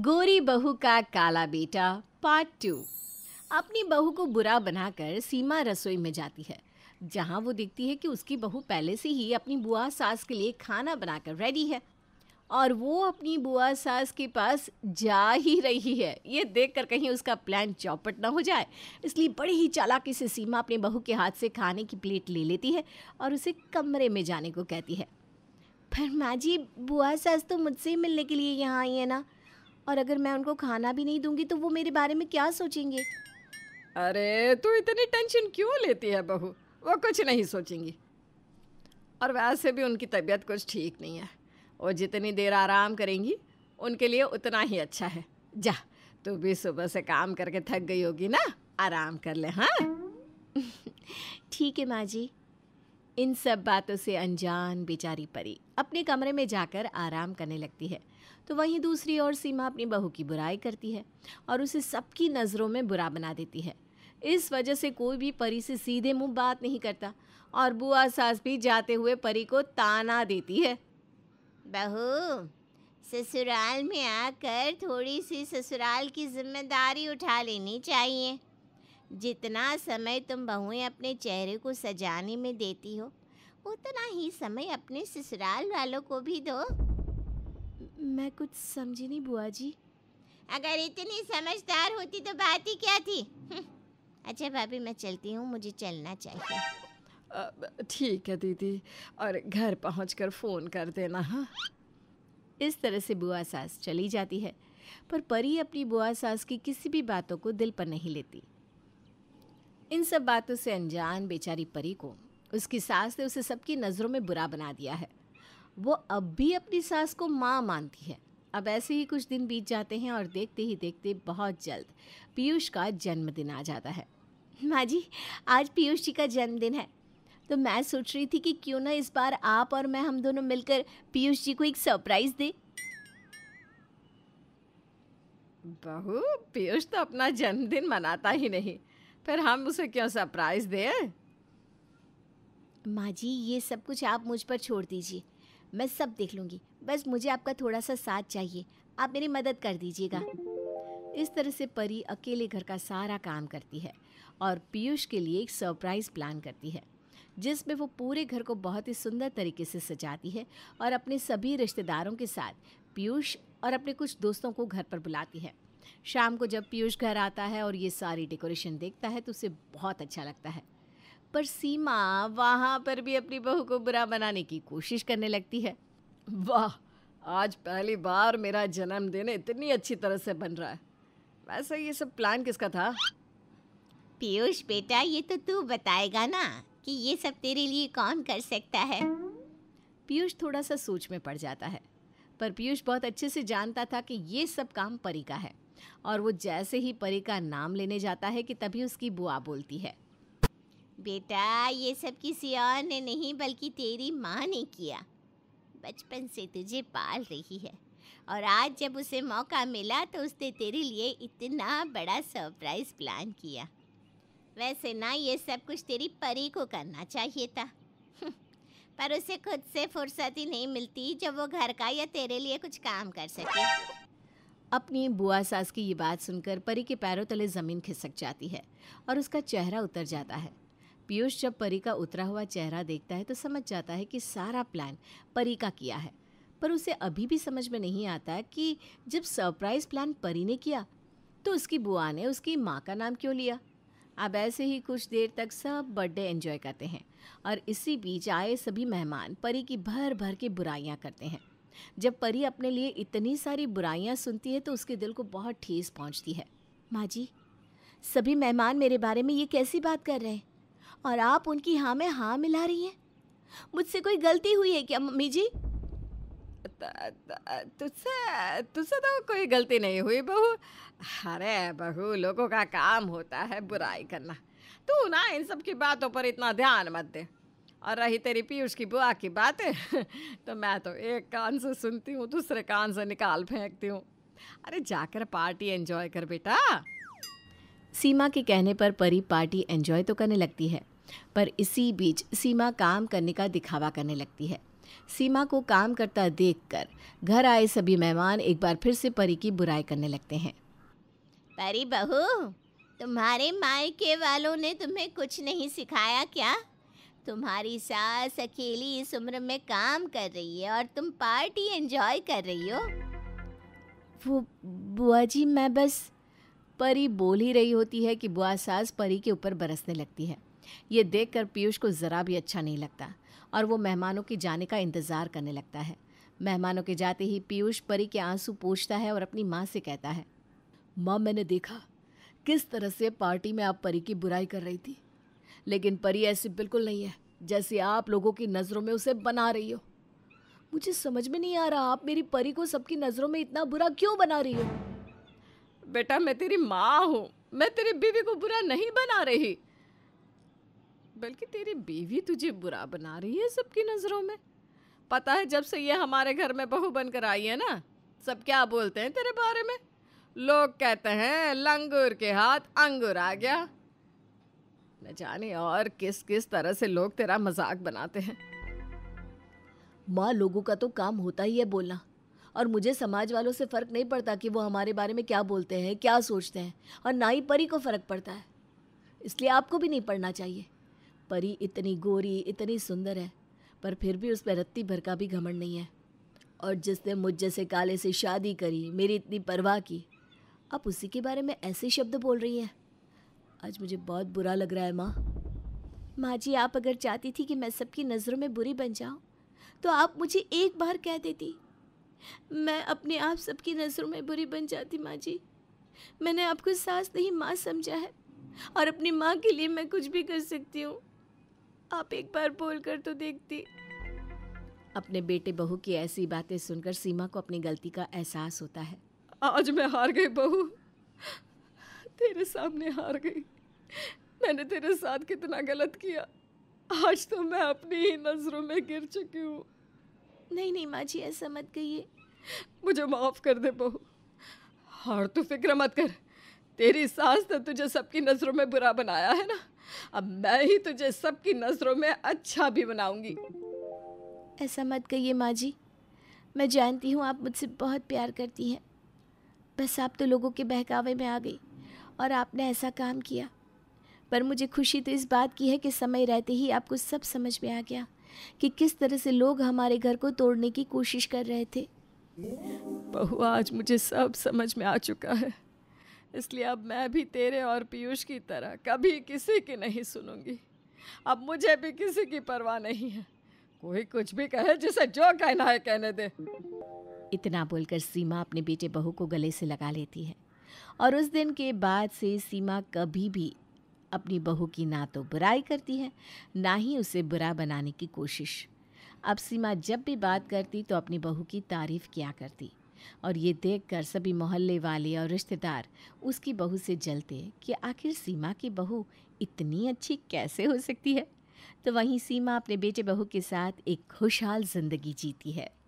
गोरी बहू का काला बेटा पार्ट टू अपनी बहू को बुरा बनाकर सीमा रसोई में जाती है जहां वो देखती है कि उसकी बहू पहले से ही अपनी बुआ सास के लिए खाना बनाकर रेडी है और वो अपनी बुआ सास के पास जा ही रही है ये देखकर कहीं उसका प्लान चौपट ना हो जाए इसलिए बड़ी ही चालाकी से सीमा अपनी बहू के हाथ से खाने की प्लेट ले लेती है और उसे कमरे में जाने को कहती है पर माँ जी बुआ सास तो मुझसे मिलने के लिए यहाँ आई है ना और अगर मैं उनको खाना भी नहीं दूंगी तो वो मेरे बारे में क्या सोचेंगे अरे तू इतनी टेंशन क्यों लेती है बहू वो कुछ नहीं सोचेंगी और वैसे भी उनकी तबीयत कुछ ठीक नहीं है वो जितनी देर आराम करेंगी उनके लिए उतना ही अच्छा है जा तू भी सुबह से काम करके थक गई होगी ना आराम कर ले हाँ ठीक है माँ जी इन सब बातों से अनजान बेचारी परी अपने कमरे में जाकर आराम करने लगती है तो वहीं दूसरी ओर सीमा अपनी बहू की बुराई करती है और उसे सबकी नज़रों में बुरा बना देती है इस वजह से कोई भी परी से सीधे मुंह बात नहीं करता और बुआ सास भी जाते हुए परी को ताना देती है बहू ससुराल में आकर थोड़ी सी ससुराल की जिम्मेदारी उठा लेनी चाहिए जितना समय तुम बहुएं अपने चेहरे को सजाने में देती हो उतना ही समय अपने ससुराल वालों को भी दो मैं कुछ समझी नहीं बुआ जी अगर इतनी समझदार होती तो बात ही क्या थी हम्म। अच्छा भाभी मैं चलती हूँ मुझे चलना चाहिए ठीक है दीदी और घर पहुँच कर फ़ोन कर देना हाँ इस तरह से बुआ सास चली जाती है पर परी अपनी बुआ सास की किसी भी बातों को दिल पर नहीं लेती इन सब बातों से अनजान बेचारी परी को उसकी सास ने उसे सबकी नज़रों में बुरा बना दिया है वो अब भी अपनी सास को माँ मानती है अब ऐसे ही कुछ दिन बीत जाते हैं और देखते ही देखते बहुत जल्द पीयूष का जन्मदिन आ जाता है माँ जी आज पीयूष जी का जन्मदिन है तो मैं सोच रही थी कि क्यों ना इस बार आप और मैं हम दोनों मिलकर पीयूष जी को एक सरप्राइज दे बहू पीयूष तो अपना जन्मदिन मनाता ही नहीं फिर हम उसे क्यों सरप्राइज दें माँ जी ये सब कुछ आप मुझ पर छोड़ दीजिए मैं सब देख लूंगी बस मुझे आपका थोड़ा सा साथ चाहिए आप मेरी मदद कर दीजिएगा इस तरह से परी अकेले घर का सारा काम करती है और पीयूष के लिए एक सरप्राइज़ प्लान करती है जिसमें वो पूरे घर को बहुत ही सुंदर तरीके से सजाती है और अपने सभी रिश्तेदारों के साथ पीयूष और अपने कुछ दोस्तों को घर पर बुलाती है शाम को जब पीयूष घर आता है और ये सारी डेकोरेशन देखता है तो उसे बहुत अच्छा लगता है पर सीमा वहाँ पर भी अपनी बहू को बुरा बनाने की कोशिश करने लगती है वाह आज पहली बार मेरा जन्मदिन इतनी अच्छी तरह से बन रहा है वैसे ये सब प्लान किसका था पीयूष बेटा ये तो तू बताएगा ना कि ये सब तेरे लिए कौन कर सकता है पीयूष थोड़ा सा सोच में पड़ जाता है पर पीयूष बहुत अच्छे से जानता था कि ये सब काम परी का है और वो जैसे ही परी का नाम लेने जाता है कि तभी उसकी बुआ बोलती है बेटा ये सब किसी और ने नहीं बल्कि तेरी माँ ने किया बचपन से तुझे पाल रही है और आज जब उसे मौका मिला तो उसने तेरे लिए इतना बड़ा सरप्राइज प्लान किया वैसे ना ये सब कुछ तेरी परी को करना चाहिए था हम्म, पर उसे खुद से फुर्सत ही नहीं मिलती जब वो घर का या तेरे लिए कुछ काम कर सके अपनी बुआ सास की ये बात सुनकर परी के पैरों तले ज़मीन खिसक जाती है और उसका चेहरा उतर जाता है पीयूष जब परी का उतरा हुआ चेहरा देखता है तो समझ जाता है कि सारा प्लान परी का किया है पर उसे अभी भी समझ में नहीं आता कि जब सरप्राइज प्लान परी ने किया तो उसकी बुआ ने उसकी माँ का नाम क्यों लिया अब ऐसे ही कुछ देर तक सब बर्थडे एंजॉय करते हैं और इसी बीच आए सभी मेहमान परी की भर भर के बुराइयाँ करते हैं जब परी अपने लिए इतनी सारी बुराइयाँ सुनती है तो उसके दिल को बहुत ठेस पहुँचती है माँ जी सभी मेहमान मेरे बारे में ये कैसी बात कर रहे हैं और आप उनकी हाँ में हाँ मिला रही हैं मुझसे कोई गलती हुई है क्या मम्मी जी तुझसे तुझसे तो कोई गलती नहीं हुई बहू अरे बहू लोगों का काम होता है बुराई करना तू ना इन सब की बातों पर इतना ध्यान मत दे और रही तेरी पीयूष की बुआ की बात तो मैं तो एक कान से सुनती हूँ दूसरे कान से निकाल फेंकती हूँ अरे जाकर पार्टी एंजॉय कर बेटा सीमा के कहने पर परी पार्टी एंजॉय तो करने लगती है पर इसी बीच सीमा काम करने का दिखावा करने लगती है सीमा को काम करता देखकर घर आए सभी मेहमान एक बार फिर से परी की बुराई करने लगते हैं परी बहू तुम्हारे मायके वालों ने तुम्हें कुछ नहीं सिखाया क्या तुम्हारी सास अकेली इस उम्र में काम कर रही है और तुम पार्टी एंजॉय कर रही हो वो बुआ जी मैं बस परी बोल ही रही होती है कि बुआ सास परी के ऊपर बरसने लगती है ये देख पीयूष को ज़रा भी अच्छा नहीं लगता और वो मेहमानों के जाने का इंतज़ार करने लगता है मेहमानों के जाते ही पीयूष परी के आंसू पूछता है और अपनी माँ से कहता है माँ मैंने देखा किस तरह से पार्टी में आप परी की बुराई कर रही थी लेकिन परी ऐसी बिल्कुल नहीं है जैसे आप लोगों की नज़रों में उसे बना रही हो मुझे समझ में नहीं आ रहा आप मेरी परी को सबकी नज़रों में इतना बुरा क्यों बना रही हो बेटा मैं तेरी माँ हूँ मैं तेरी बीवी को बुरा नहीं बना रही बल्कि तेरी बीवी तुझे बुरा बना रही है सबकी नज़रों में पता है जब से ये हमारे घर में बहू बनकर आई है ना सब क्या बोलते हैं तेरे बारे में लोग कहते हैं लंगूर के हाथ अंगूर आ गया न जाने और किस किस तरह से लोग तेरा मजाक बनाते हैं माँ लोगों का तो काम होता ही है बोलना और मुझे समाज वालों से फ़र्क नहीं पड़ता कि वो हमारे बारे में क्या बोलते हैं क्या सोचते हैं और ना ही परी को फ़र्क पड़ता है इसलिए आपको भी नहीं पढ़ना चाहिए परी इतनी गोरी इतनी सुंदर है पर फिर भी उस पर रत्ती भर का भी घमंड नहीं है और जिसने मुझ जैसे काले से शादी करी मेरी इतनी परवाह की आप उसी के बारे में ऐसे शब्द बोल रही हैं आज मुझे बहुत बुरा लग रहा है माँ माँ जी आप अगर चाहती थी कि मैं सबकी नज़रों में बुरी बन जाऊँ तो आप मुझे एक बार कह देती मैं अपने आप सबकी नज़रों में बुरी बन जाती माँ जी मैंने आपको सास नहीं माँ समझा है और अपनी माँ के लिए मैं कुछ भी कर सकती हूँ आप एक बार बोल कर तो देखती अपने बेटे बहू की ऐसी बातें सुनकर सीमा को अपनी गलती का एहसास होता है आज मैं हार गई बहू तेरे सामने हार गई मैंने तेरे साथ कितना गलत किया आज तो मैं अपनी ही नज़रों में गिर चुकी हूँ नहीं नहीं माँ जी ऐसा मत कहिए मुझे माफ़ कर दे बहू और तू तो फिक्र मत कर तेरी सास ने तो तुझे सबकी नज़रों में बुरा बनाया है ना अब मैं ही तुझे सबकी नज़रों में अच्छा भी बनाऊंगी ऐसा मत कहिए माँ जी मैं जानती हूँ आप मुझसे बहुत प्यार करती हैं बस आप तो लोगों के बहकावे में आ गई और आपने ऐसा काम किया पर मुझे खुशी तो इस बात की है कि समय रहते ही आपको सब समझ में आ गया कि किस तरह से लोग हमारे घर को तोड़ने की कोशिश कर रहे थे बहु आज मुझे सब समझ में आ चुका है इसलिए अब मैं भी तेरे और पीयूष की तरह कभी किसी की नहीं सुनूंगी अब मुझे भी किसी की परवाह नहीं है कोई कुछ भी कहे जिसे जो कहना है कहने दे इतना बोलकर सीमा अपने बेटे बहू को गले से लगा लेती है और उस दिन के बाद से सीमा कभी भी अपनी बहू की ना तो बुराई करती है ना ही उसे बुरा बनाने की कोशिश अब सीमा जब भी बात करती तो अपनी बहू की तारीफ किया करती और ये देखकर सभी मोहल्ले वाले और रिश्तेदार उसकी बहू से जलते कि आखिर सीमा की बहू इतनी अच्छी कैसे हो सकती है तो वहीं सीमा अपने बेटे बहू के साथ एक खुशहाल जिंदगी जीती है